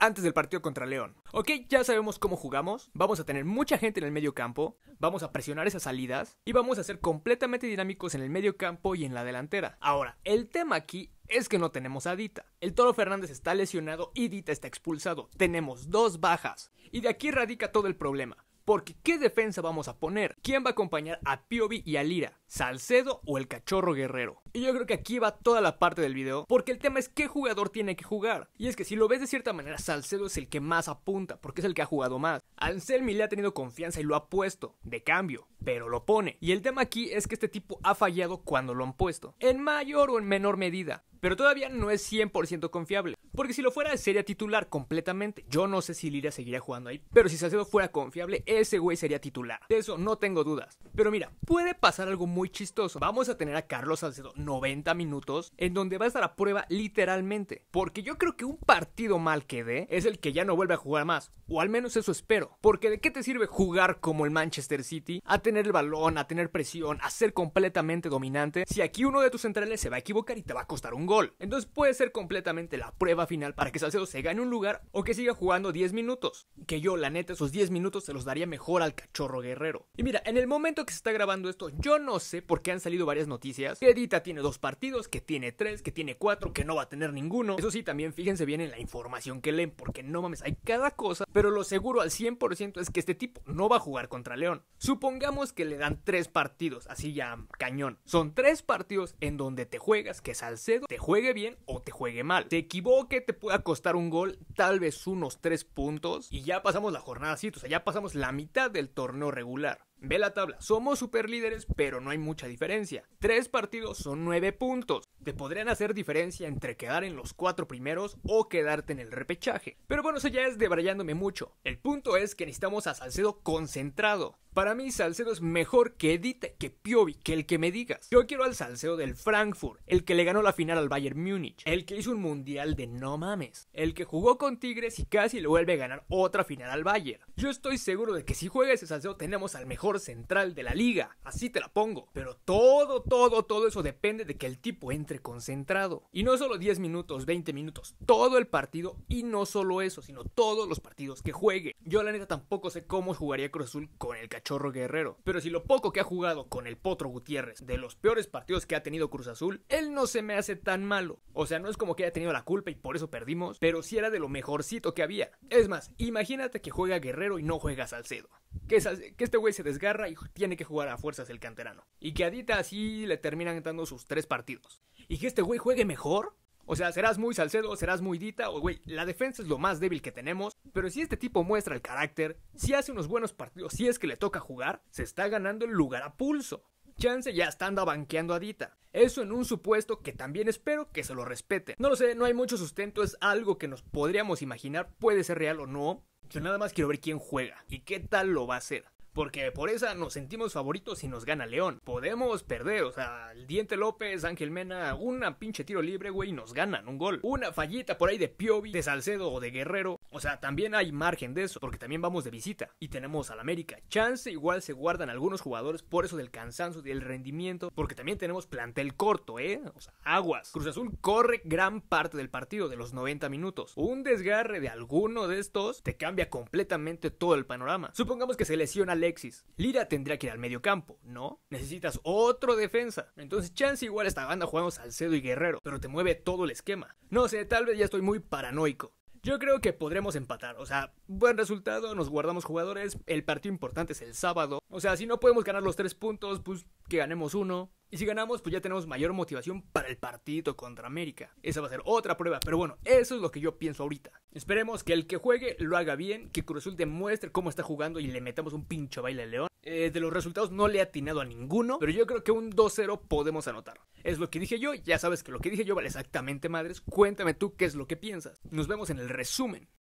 antes del partido contra León. Ok, ya sabemos cómo jugamos, vamos a tener mucha gente en el medio campo, vamos a presionar esas salidas y vamos a ser completamente dinámicos en el medio campo y en la delantera. Ahora, el tema aquí es que no tenemos a Dita. El Toro Fernández está lesionado y Dita está expulsado. Tenemos dos bajas. Y de aquí radica todo el problema. Porque ¿qué defensa vamos a poner? ¿Quién va a acompañar a Piovi y a Lira? ¿Salcedo o el cachorro guerrero? Y yo creo que aquí va toda la parte del video, porque el tema es qué jugador tiene que jugar. Y es que si lo ves de cierta manera, Salcedo es el que más apunta, porque es el que ha jugado más. Anselmi le ha tenido confianza y lo ha puesto, de cambio, pero lo pone. Y el tema aquí es que este tipo ha fallado cuando lo han puesto, en mayor o en menor medida, pero todavía no es 100% confiable. Porque si lo fuera, sería titular completamente. Yo no sé si Lira seguiría jugando ahí, pero si Salcedo fuera confiable, ese güey sería titular. De eso no tengo dudas. Pero mira, puede pasar algo muy chistoso. Vamos a tener a Carlos Salcedo 90 minutos, en donde va a estar a prueba literalmente. Porque yo creo que un partido mal que dé es el que ya no vuelve a jugar más. O al menos eso espero. Porque de qué te sirve jugar como el Manchester City, a tener el balón, a tener presión, a ser completamente dominante, si aquí uno de tus centrales se va a equivocar y te va a costar un gol. Entonces puede ser completamente la prueba final para que Salcedo se gane un lugar o que siga jugando 10 minutos. Que yo, la neta, esos 10 minutos se los daría mejor al cachorro guerrero. Y mira, en el momento que se está grabando esto, yo no sé por qué han salido varias noticias. Que Edita tiene dos partidos, que tiene tres, que tiene cuatro, que no va a tener ninguno. Eso sí, también fíjense bien en la información que leen, porque no mames, hay cada cosa. Pero lo seguro al 100% es que este tipo no va a jugar contra León. Supongamos que le dan tres partidos, así ya cañón. Son tres partidos en donde te juegas que Salcedo te juegue bien o te juegue mal. te equivoque te pueda costar un gol, tal vez unos 3 puntos, y ya pasamos la jornada o sea, ya pasamos la mitad del torneo regular. Ve la tabla, somos super líderes pero no hay mucha diferencia. Tres partidos son nueve puntos. Te podrían hacer diferencia entre quedar en los cuatro primeros o quedarte en el repechaje. Pero bueno, eso ya es debrayándome mucho. El punto es que necesitamos a Salcedo concentrado. Para mí, Salcedo es mejor que Edite, que Piovi, que el que me digas. Yo quiero al Salcedo del Frankfurt, el que le ganó la final al Bayern Múnich, el que hizo un mundial de no mames, el que jugó con Tigres y casi le vuelve a ganar otra final al Bayern. Yo estoy seguro de que si juega ese Salcedo tenemos al mejor central de la liga, así te la pongo. Pero todo, todo, todo eso depende de que el tipo entre concentrado. Y no solo 10 minutos, 20 minutos, todo el partido y no solo eso, sino todos los partidos que juegue. Yo la neta tampoco sé cómo jugaría Cruz Azul con el cachorro chorro Guerrero. Pero si lo poco que ha jugado con el Potro Gutiérrez, de los peores partidos que ha tenido Cruz Azul, él no se me hace tan malo. O sea, no es como que haya tenido la culpa y por eso perdimos, pero sí era de lo mejorcito que había. Es más, imagínate que juega Guerrero y no juega Salcedo. Que, que este güey se desgarra y tiene que jugar a fuerzas el canterano. Y que a así le terminan dando sus tres partidos. Y que este güey juegue mejor. O sea, serás muy Salcedo, serás muy Dita, o güey, la defensa es lo más débil que tenemos, pero si este tipo muestra el carácter, si hace unos buenos partidos, si es que le toca jugar, se está ganando el lugar a pulso. Chance ya está anda banqueando a Dita. Eso en un supuesto que también espero que se lo respete. No lo sé, no hay mucho sustento, es algo que nos podríamos imaginar, puede ser real o no. Yo nada más quiero ver quién juega y qué tal lo va a hacer porque por esa nos sentimos favoritos y nos gana León. Podemos perder, o sea, el Diente López, Ángel Mena, una pinche tiro libre, güey, y nos ganan un gol. Una fallita por ahí de Piovi, de Salcedo o de Guerrero, o sea, también hay margen de eso, porque también vamos de visita y tenemos al América. Chance igual se guardan algunos jugadores por eso del cansancio, del rendimiento, porque también tenemos plantel corto, ¿eh? O sea, aguas. Cruz Azul corre gran parte del partido, de los 90 minutos. Un desgarre de alguno de estos te cambia completamente todo el panorama. Supongamos que se lesiona Alexis. Lira tendría que ir al medio campo, ¿no? Necesitas otro defensa. Entonces, Chance igual esta banda jugamos Salcedo y Guerrero, pero te mueve todo el esquema. No sé, tal vez ya estoy muy paranoico. Yo creo que podremos empatar, o sea, buen resultado, nos guardamos jugadores, el partido importante es el sábado, o sea, si no podemos ganar los tres puntos, pues que ganemos uno, y si ganamos, pues ya tenemos mayor motivación para el partido contra América. Esa va a ser otra prueba, pero bueno, eso es lo que yo pienso ahorita. Esperemos que el que juegue lo haga bien, que Cruzul demuestre cómo está jugando y le metamos un pincho baile al León. Eh, de los resultados no le he atinado a ninguno, pero yo creo que un 2-0 podemos anotar. Es lo que dije yo, ya sabes que lo que dije yo vale exactamente madres. Cuéntame tú qué es lo que piensas. Nos vemos en el resumen.